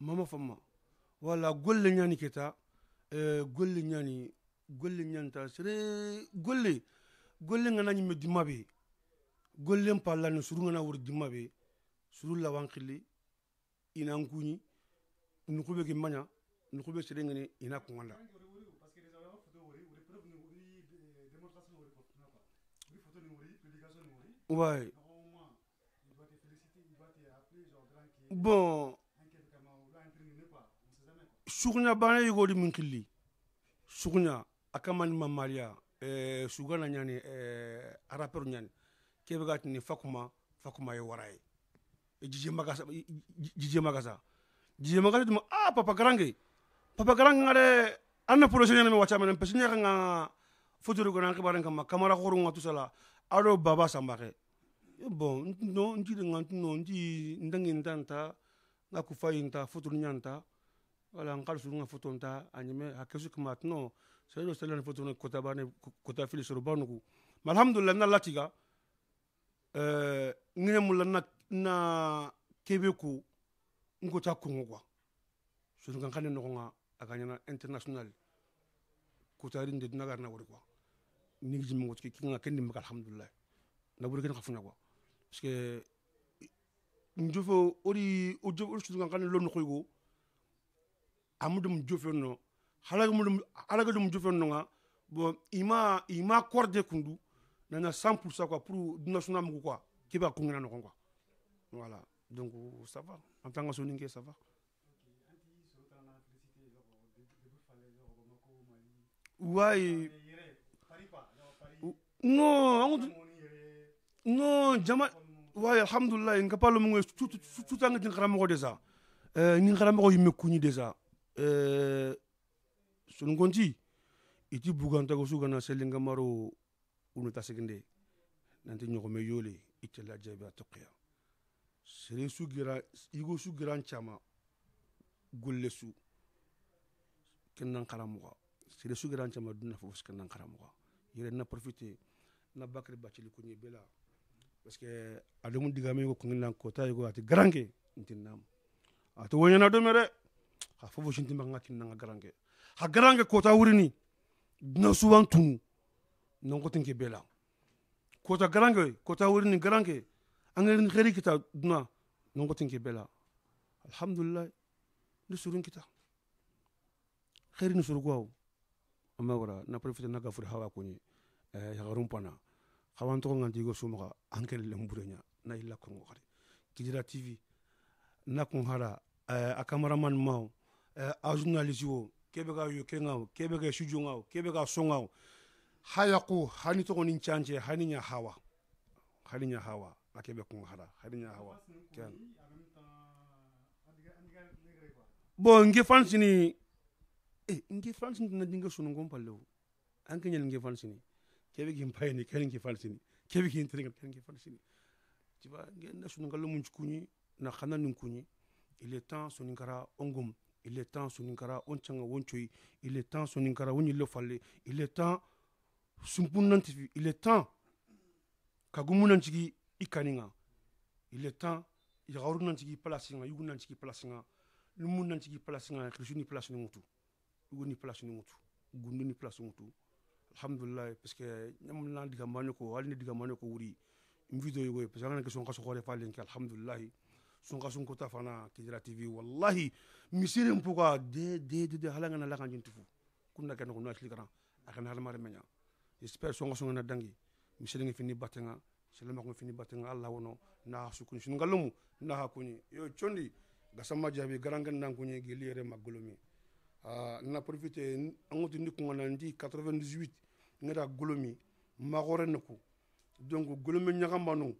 mama fama walla golle ñani keta e eh, golle ñani golle ñanta sere golle golle ngana ñimme dimabe gollen pallani suru ngana wor dimmabe suru lawankili inan kuñi nukube ke maña nukube sere ngene ina kuŋala Ouais. Bon, sugunya bana yugo di min kili sugunya akamani mamaria eh, sugana nyani eh, araper nyani kebe gati ni fakuma fakuma ye warai e, jije magasa jije magasa jije magasa dum ah, papa garange papa garange ngare anna projet nyani mi wacha men pesinya kanga futuru gona ke kama kamara khuru ngatu sala aro baba sambare bon no ndi ngant no ndi ndangi ndanta ngakufa yinta futuru nyanta wala nkali sunu ka foto nta a ɲɛmɛ a kɛsu kama tinɔ sɛdo sɛlɛ ni foto kota bane kota fili soro ba nugu ma alhamdulillah na latiga ɛɛ eh, ŋɛɲɛ mu la na na kebe ko n kota kɔngɔ kuwa sunu kan kani nɔgɔ ka a ka ɲɛna international kota rin de duna ka na wari kuwa ni jimi ko ki kan ka kɛ nimba alhamdulillah na wuri kɛnɛ ka funa parce que njofo ori o jo ori sunu kan kani lo nɔgɔ amudum accordé halagumudum que jofenno nga bon ima ima kundu nana 100% quoi pour national quoi qui va kungana Non. voilà donc ça va en tant que ça va Oui. non non jama ouais alhamdoulillah nka Non. Non. tout tout tout Non. déjà euh ngi déjà eh, sunungonji iti bugantago su kana selengamaro unu tasiginde nanti ɲɔgɔmɛ yole i cɛ lajɛbi sere su gira igo su giran cama su kennan karamɔgɔ sere su giran cama fo fos kennan karamɔgɔ na profite na bakari bacili ko bela parce que alemu digame ko kungilan kota yigo ati garanke ntin nam ati woɲana domɛ ha fofo sintima nga kinna nga garange ha garange kota wurini dina suwan tunu nongotin ke bela kota garange kota wurini garange angerin kheri kita duna nongotin ke bela alhamdulillah ni surun kita kheri ni suru amagora na profite na gafuri hawa kunye eh yagarum pana hawan to nganti go sumaka ankel lemburenya na illa kongo kare kidira tv na kun hara eh, a mao Eh, a journaliste wo kebe ka yo kenga wo kebe ka shujo nga wo kebe ka songa wo haya ko hani to ni chanje hani nya hawa hani nya hawa akebe kun hara hani nya hawa ken bon nge fansini eh nge fansini na dinga sunu ngom pallo an kenyal nge fansini kebe gin payni ken nge fansini kebe gin tringa ken nge fansini tiba nge na sunu ngalo mun kunyi na khana nun kunyi il est temps sunu ngara ongum il est temps suninkara on changa wonchoi il est temps suninkara woni le falle il est temps sumpunantifi il est temps kagumunantigi ikaninga il est temps yagaurunantigi palasinga yugunantigi palasinga lumunantigi palasinga kirisuni palasuni ngutu uguni palasuni ngutu gunduni palasuni ngutu alhamdulillah parce ñamna digamane ko halni digamane ko wuri mvido yogo parce que ngana ke son kaso sunka sun kota fana kijira tv wallahi misiri mpuka de de de de halanga fu kunna kana kunna shlikana akana halma remenya j'espère songa na dangi misiri ngi fini batenga selama ko fini batenga allah wono na sukun sun na hakuni yo chondi gasamma jabi garangan nan kunye giliere magolomi ah na profiter ngotu ni kunga nandi 98 ngada golomi magore nako donc golome nyagamba no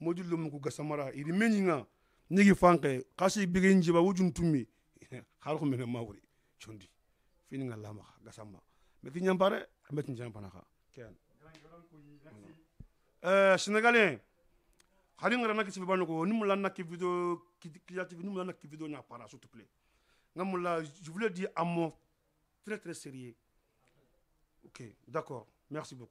modul lo muku nigi fanke kasi bigin jiba wujun tumi har ko mena mawri chondi fini ngalla ma gasama meti nyambare meti nyambana ha ken euh sénégalais hari ngara ci bano ko ni mulan nakki video kidati ni mulan nakki video na para s'il te plaît la je voulais dire un mot très très sérieux ok d'accord merci beaucoup